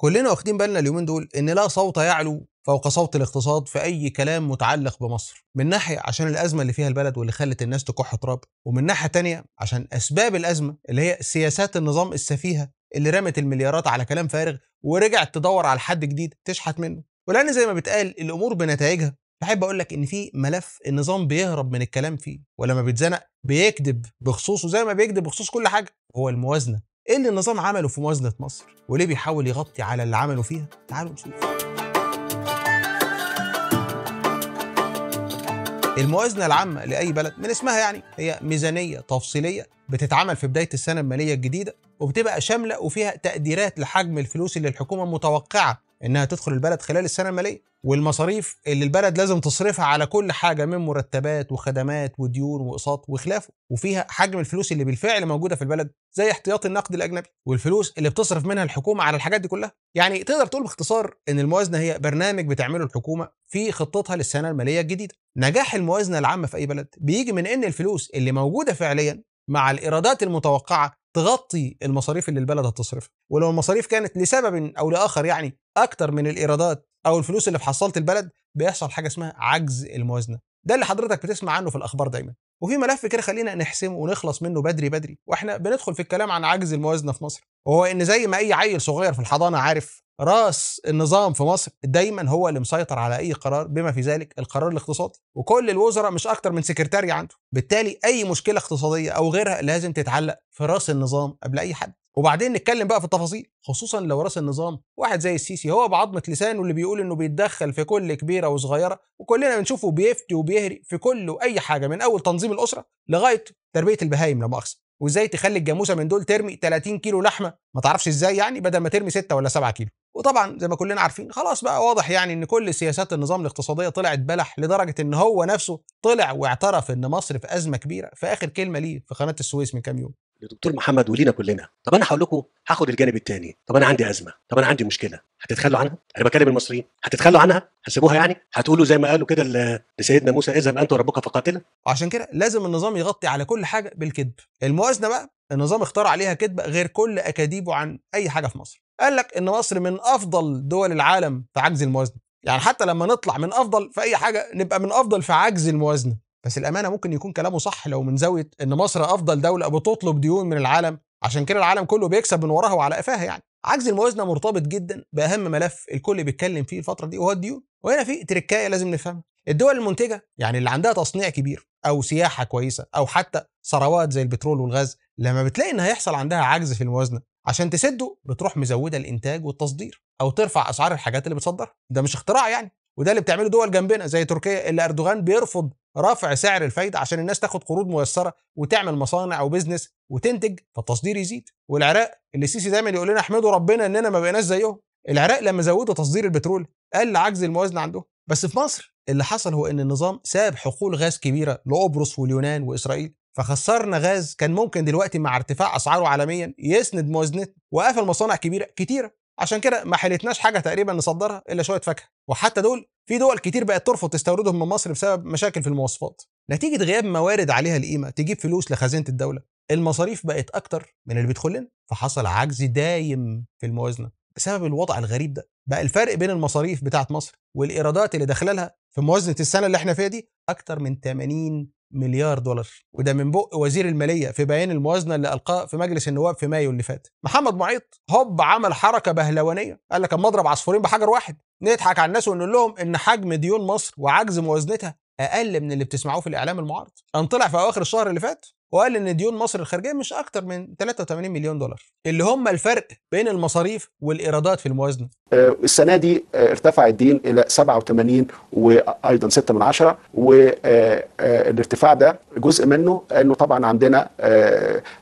كلنا واخدين بالنا اليومين دول ان لا صوت يعلو فوق صوت الاقتصاد في اي كلام متعلق بمصر من ناحيه عشان الازمه اللي فيها البلد واللي خلت الناس تكح تراب ومن ناحيه تانية عشان اسباب الازمه اللي هي سياسات النظام السفيهه اللي رمت المليارات على كلام فارغ ورجعت تدور على حد جديد تشحت منه ولان زي ما بتقال الامور بنتائجها بحب اقول لك ان في ملف النظام بيهرب من الكلام فيه ولما بيتزنق بيكذب بخصوصه زي ما بيكذب بخصوص كل حاجه هو الموازنه ايه اللي النظام عمله في موازنه مصر وليه بيحاول يغطي على اللي عمله فيها تعالوا نشوف الموازنة العامة لأي بلد من اسمها يعني هي ميزانية تفصيلية بتتعمل في بداية السنة المالية الجديدة وبتبقى شاملة وفيها تقديرات لحجم الفلوس اللي الحكومة متوقعة انها تدخل البلد خلال السنه الماليه والمصاريف اللي البلد لازم تصرفها على كل حاجه من مرتبات وخدمات وديون واقساط وخلافه وفيها حجم الفلوس اللي بالفعل موجوده في البلد زي احتياط النقد الاجنبي والفلوس اللي بتصرف منها الحكومه على الحاجات دي كلها يعني تقدر تقول باختصار ان الموازنه هي برنامج بتعمله الحكومه في خطتها للسنه الماليه الجديده نجاح الموازنه العامه في اي بلد بيجي من ان الفلوس اللي موجوده فعليا مع الايرادات المتوقعه تغطي المصاريف اللي البلد هتصرفها ولو المصاريف كانت لسبب او لاخر يعني اكتر من الايرادات او الفلوس اللي في حصاله البلد بيحصل حاجه اسمها عجز الموازنه ده اللي حضرتك بتسمع عنه في الاخبار دايما وفي ملف كده خلينا نحسمه ونخلص منه بدري بدري واحنا بندخل في الكلام عن عجز الموازنه في مصر وهو ان زي ما اي عيل صغير في الحضانه عارف راس النظام في مصر دايما هو اللي مسيطر على اي قرار بما في ذلك القرار الاقتصادي وكل الوزراء مش اكتر من سكرتاري عنده بالتالي اي مشكله اقتصاديه او غيرها لازم تتعلق في راس النظام قبل اي حد وبعدين نتكلم بقى في التفاصيل خصوصا لو راس النظام واحد زي السيسي هو بعضمه لسانه اللي بيقول انه بيتدخل في كل كبيره وصغيره وكلنا بنشوفه بيفتي وبيهري في كل واي حاجه من اول تنظيم الاسره لغايه تربيه البهايم لا مؤاخذه وازاي تخلي الجاموسه من دول ترمي 30 كيلو لحمه ما تعرفش ازاي يعني بدل ما ترمي 6 ولا 7 كيلو وطبعا زي ما كلنا عارفين خلاص بقى واضح يعني ان كل سياسات النظام الاقتصاديه طلعت بلح لدرجه ان هو نفسه طلع واعترف ان مصر في ازمه كبيره في اخر كلمه ليه في قناه السويس من كام يوم لدكتور محمد ولينا كلنا طب انا هقول لكم هاخد الجانب الثاني طب انا عندي ازمه طب انا عندي مشكله هتتخلوا عنها انا بكلم المصريين هتتخلوا عنها هسيبوها يعني هتقولوا زي ما قالوا كده لسيدنا موسى اذهب انت وربك فقاتلا وعشان كده لازم النظام يغطي على كل حاجه بالكذب الموازنه بقى النظام اختار عليها كذب غير كل اكاذيبه عن اي حاجه في مصر قال لك ان مصر من افضل دول العالم في عجز الموازنه يعني حتى لما نطلع من افضل في اي حاجه نبقى من افضل في عجز الموازنه بس الامانه ممكن يكون كلامه صح لو من زاويه ان مصر افضل دوله بتطلب ديون من العالم عشان كده العالم كله بيكسب من وراها وعلى قفاها يعني عجز الموازنه مرتبط جدا باهم ملف الكل بيتكلم فيه الفتره دي وهو الديون وهنا في تركايه لازم نفهمها الدول المنتجه يعني اللي عندها تصنيع كبير او سياحه كويسه او حتى ثروات زي البترول والغاز لما بتلاقي ان هيحصل عندها عجز في الموازنه عشان تسده بتروح مزوده الانتاج والتصدير او ترفع اسعار الحاجات اللي بتصدرها ده مش اختراع يعني وده اللي بتعمله دول جنبنا زي تركيا اللي اردوغان بيرفض رفع سعر الفايده عشان الناس تاخد قروض ميسره وتعمل مصانع وبزنس وتنتج فالتصدير يزيد والعراق اللي السيسي دايما يقول لنا احمدوا ربنا اننا ما بقيناش زيهم العراق لما زودوا تصدير البترول قل عجز الموازنه عندهم بس في مصر اللي حصل هو ان النظام ساب حقول غاز كبيره لقبرص واليونان واسرائيل فخسرنا غاز كان ممكن دلوقتي مع ارتفاع اسعاره عالميا يسند موازنتنا وقفل مصانع كبيره كتيره عشان كده ما حلتناش حاجه تقريبا نصدرها الا شويه فاكهه وحتى دول في دول كتير بقت ترفض تستوردهم من مصر بسبب مشاكل في المواصفات نتيجه غياب موارد عليها القيمه تجيب فلوس لخزينه الدوله المصاريف بقت اكتر من اللي بيدخل لنا فحصل عجز دايم في الموازنه بسبب الوضع الغريب ده بقى الفرق بين المصاريف بتاعت مصر والايرادات اللي داخله لها في موازنه السنه اللي احنا فيها دي اكتر من 80 مليار دولار وده من بق وزير الماليه في بيان الموازنه اللي القاه في مجلس النواب في مايو اللي فات محمد معيط هوب عمل حركه بهلوانيه قال لك مضرب عصفورين بحجر واحد نضحك على الناس ونقول لهم ان حجم ديون مصر وعجز موازنتها اقل من اللي بتسمعوه في الاعلام المعارض ان طلع في اواخر الشهر اللي فات وقال ان ديون مصر الخارجيه مش اكتر من 83 مليون دولار اللي هم الفرق بين المصاريف والايرادات في الموازنه آه، السنه دي آه، ارتفع الدين الى 87 وايضا 6 من عشرة والارتفاع آه، ده جزء منه انه طبعا عندنا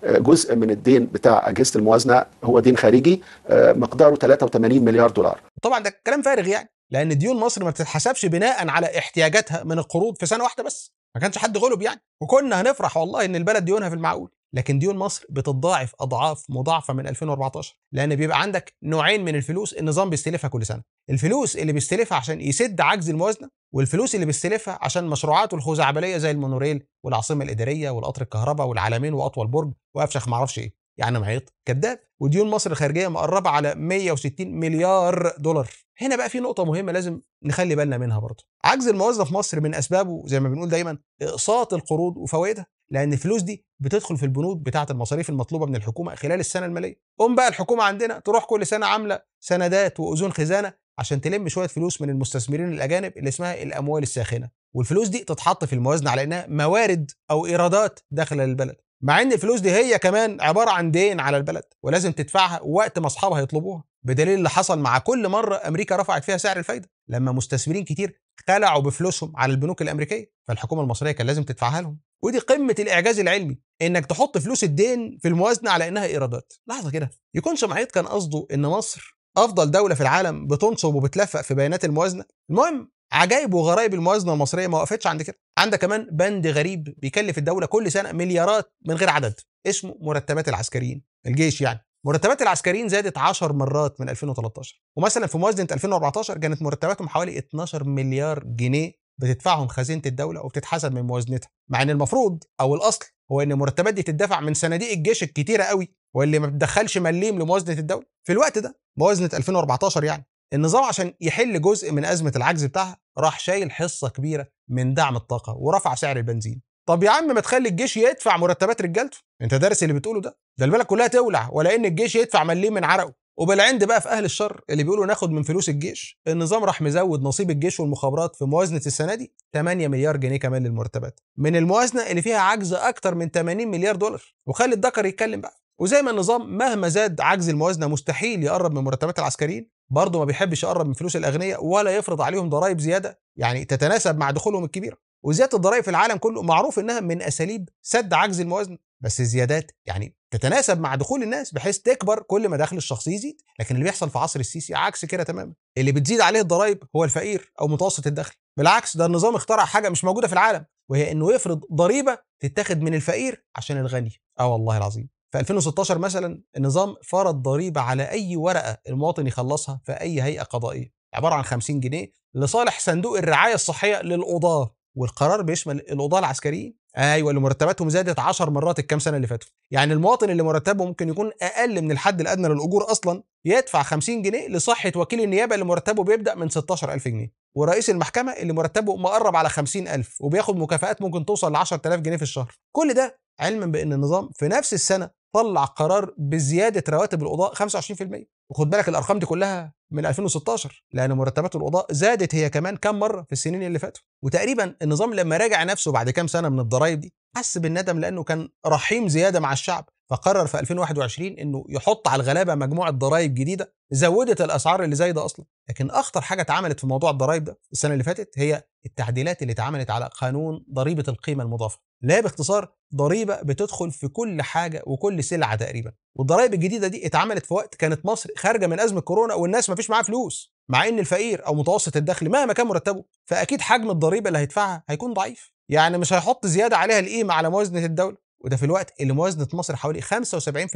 جزء من الدين بتاع اجهزه الموازنه هو دين خارجي مقداره 83 مليار دولار طبعا ده كلام فارغ يعني لان ديون مصر ما بتتحسبش بناء على احتياجاتها من القروض في سنه واحده بس ما كانش حد غلب يعني وكنا هنفرح والله ان البلد ديونها في المعقول لكن ديون مصر بتتضاعف اضعاف مضاعفه من 2014 لان بيبقى عندك نوعين من الفلوس النظام بيستلفها كل سنه الفلوس اللي بيستلفها عشان يسد عجز الموازنه والفلوس اللي بيستلفها عشان مشروعاته الخزعبليه زي المونوريل والعاصمه الاداريه والقطر الكهرباء والعالمين واطول برج وافشخ معرفش ايه يعني محيط كذاب وديون مصر الخارجيه مقربه على 160 مليار دولار هنا بقى في نقطه مهمه لازم نخلي بالنا منها برضه عجز الموظف مصر من اسبابه زي ما بنقول دايما اقساط القروض وفوائدها لان الفلوس دي بتدخل في البنود بتاعه المصاريف المطلوبه من الحكومه خلال السنه الماليه قوم بقى الحكومه عندنا تروح كل سنه عامله سندات واذون خزانه عشان تلم شويه فلوس من المستثمرين الاجانب اللي اسمها الاموال الساخنه والفلوس دي تتحط في الموازنه على انها موارد او ايرادات داخله البلد مع ان الفلوس دي هي كمان عباره عن دين على البلد ولازم تدفعها وقت ما اصحابها يطلبوها بدليل اللي حصل مع كل مره امريكا رفعت فيها سعر الفايده لما مستثمرين كتير خلعوا بفلوسهم على البنوك الامريكيه فالحكومه المصريه كان لازم تدفعها لهم ودي قمه الاعجاز العلمي انك تحط فلوس الدين في الموازنه على انها ايرادات لحظه كده يكون سمعيت كان قصده ان مصر افضل دوله في العالم بتنصب وبتلفق في بيانات الموازنه المهم عجائب وغرائب الموازنه المصريه ما وقفتش عند كده عندك كمان بند غريب بيكلف الدوله كل سنه مليارات من غير عدد اسمه مرتبات العسكريين الجيش يعني مرتبات العسكريين زادت 10 مرات من 2013 ومثلا في موازنه 2014 كانت مرتباتهم حوالي 12 مليار جنيه بتدفعهم خزينه الدوله وبتتحسب من موازنتها مع ان المفروض او الاصل هو ان المرتبات دي تدفع من صناديق الجيش الكتيره قوي واللي ما بتدخلش مليم لموازنه الدوله في الوقت ده موازنه 2014 يعني النظام عشان يحل جزء من أزمة العجز بتاعها راح شايل حصة كبيرة من دعم الطاقة ورفع سعر البنزين طب يا عم ما تخلي الجيش يدفع مرتبات رجالته انت دارس اللي بتقوله ده ده البلد كلها تولع ولا ان الجيش يدفع مليم من عرقه وبالعند بقى في اهل الشر اللي بيقولوا ناخد من فلوس الجيش النظام راح مزود نصيب الجيش والمخابرات في موازنه السنه دي 8 مليار جنيه كمان للمرتبات من الموازنه اللي فيها عجز اكتر من 80 مليار دولار وخلي الدكر يتكلم بقى وزي ما النظام مهما زاد عجز الموازنه مستحيل يقرب من مرتبات العسكريين برضه ما بيحبش يقرب من فلوس الاغنياء ولا يفرض عليهم ضرائب زياده يعني تتناسب مع دخولهم الكبير وزياده الضرائب في العالم كله معروف انها من اساليب سد عجز الموازنه بس الزيادات يعني تتناسب مع دخول الناس بحيث تكبر كل ما دخل الشخص يزيد لكن اللي بيحصل في عصر السيسي عكس كده تماما اللي بتزيد عليه الضرائب هو الفقير او متوسط الدخل بالعكس ده النظام اخترع حاجه مش موجوده في العالم وهي انه يفرض ضريبه تتاخد من الفقير عشان الغني اه والله العظيم في 2016 مثلا النظام فرض ضريبه على اي ورقه المواطن يخلصها في اي هيئه قضائيه عباره عن 50 جنيه لصالح صندوق الرعايه الصحيه للقضاه والقرار بيشمل القضاه العسكريين ايوه اللي مرتباتهم زادت 10 مرات الكام سنه اللي فاتوا يعني المواطن اللي مرتبه ممكن يكون اقل من الحد الادنى للاجور اصلا يدفع 50 جنيه لصحه وكيل النيابه اللي مرتبه بيبدا من 16000 جنيه ورئيس المحكمه اللي مرتبه مقرب على 50000 وبياخد مكافآت ممكن توصل ل 10000 جنيه في الشهر كل ده علما بان النظام في نفس السنه طلع قرار بزياده رواتب القضاء 25% وخد بالك الارقام دي كلها من 2016 لان مرتبات القضاء زادت هي كمان كم مره في السنين اللي فاتوا وتقريبا النظام لما راجع نفسه بعد كام سنه من الضرايب دي حس بالندم لانه كان رحيم زياده مع الشعب فقرر في 2021 انه يحط على الغلابه مجموعه ضرائب جديده زودت الاسعار اللي زايده اصلا لكن اخطر حاجه اتعملت في موضوع الضرائب ده السنه اللي فاتت هي التعديلات اللي اتعملت على قانون ضريبه القيمه المضافه لا باختصار ضريبه بتدخل في كل حاجه وكل سلعه تقريبا والضرائب الجديده دي اتعملت في وقت كانت مصر خارجه من ازمه كورونا والناس ما فيش معاها فلوس مع ان الفقير او متوسط الدخل مهما كان مرتبه فاكيد حجم الضريبه اللي هيدفعها هيكون ضعيف يعني مش هيحط زياده عليها القيمه على موازنه الدوله وده في الوقت اللي موازنه مصر حوالي 75%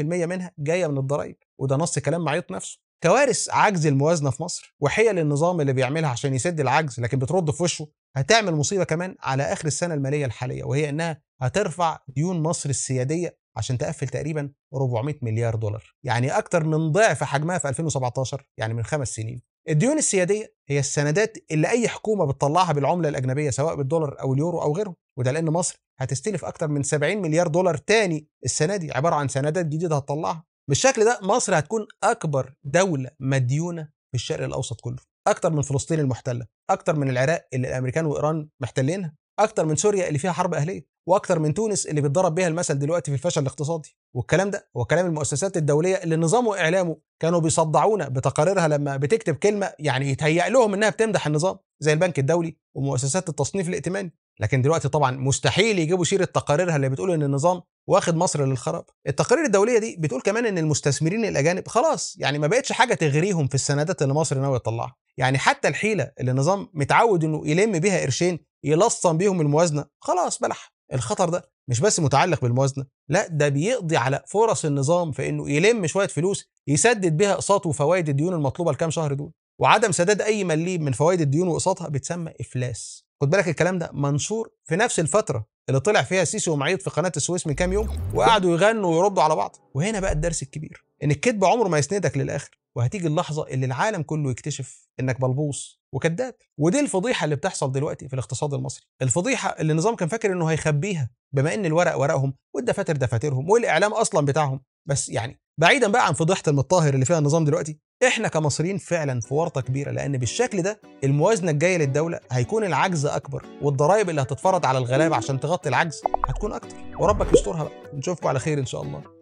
منها جايه من الضرائب وده نص كلام معيط نفسه كوارث عجز الموازنه في مصر وحيل النظام اللي بيعملها عشان يسد العجز لكن بترد في وشه هتعمل مصيبه كمان على اخر السنه الماليه الحاليه وهي انها هترفع ديون مصر السياديه عشان تقفل تقريبا 400 مليار دولار يعني اكتر من ضعف حجمها في 2017 يعني من خمس سنين الديون السياديه هي السندات اللي اي حكومه بتطلعها بالعمله الاجنبيه سواء بالدولار او اليورو او غيره وده لان مصر هتستلف اكتر من 70 مليار دولار تاني السنه دي عباره عن سندات جديده هتطلعها بالشكل ده مصر هتكون أكبر دولة مديونة في الشرق الأوسط كله أكتر من فلسطين المحتلة أكتر من العراق اللي الأمريكان وإيران محتلينها أكتر من سوريا اللي فيها حرب أهلية وأكتر من تونس اللي بيتضرب بيها المثل دلوقتي في الفشل الاقتصادي والكلام ده هو كلام المؤسسات الدولية اللي النظام وإعلامه كانوا بيصدعونا بتقاريرها لما بتكتب كلمة يعني يتهيأ لهم إنها بتمدح النظام زي البنك الدولي ومؤسسات التصنيف الائتماني لكن دلوقتي طبعا مستحيل يجيبوا سيرة تقاريرها اللي بتقول إن النظام واخد مصر للخراب التقارير الدوليه دي بتقول كمان ان المستثمرين الاجانب خلاص يعني ما بقتش حاجه تغريهم في السندات اللي مصر ناوي تطلعها يعني حتى الحيله اللي النظام متعود انه يلم بيها قرشين يلصم بيهم الموازنه خلاص بلح الخطر ده مش بس متعلق بالموازنه لا ده بيقضي على فرص النظام في انه يلم شويه فلوس يسدد بيها اقساط وفوائد الديون المطلوبه لكام شهر دول وعدم سداد اي مليم من فوائد الديون واقساطها بتسمى افلاس خد بالك الكلام ده منشور في نفس الفتره اللي طلع فيها سيسي ومعيط في قناه السويس من كام يوم وقعدوا يغنوا ويردوا على بعض وهنا بقى الدرس الكبير ان الكذب عمره ما يسندك للاخر وهتيجي اللحظه اللي العالم كله يكتشف انك بلبوص وكذاب ودي الفضيحه اللي بتحصل دلوقتي في الاقتصاد المصري الفضيحه اللي النظام كان فاكر انه هيخبيها بما ان الورق ورقهم والدفاتر دفاترهم والاعلام اصلا بتاعهم بس يعني بعيدا بقى عن فضيحه المطاهر اللي فيها النظام دلوقتي احنا كمصريين فعلا في ورطه كبيره لان بالشكل ده الموازنه الجايه للدوله هيكون العجز اكبر والضرائب اللي هتتفرض على الغلابه عشان تغطي العجز هتكون اكتر وربك يسترها بقى نشوفكم على خير ان شاء الله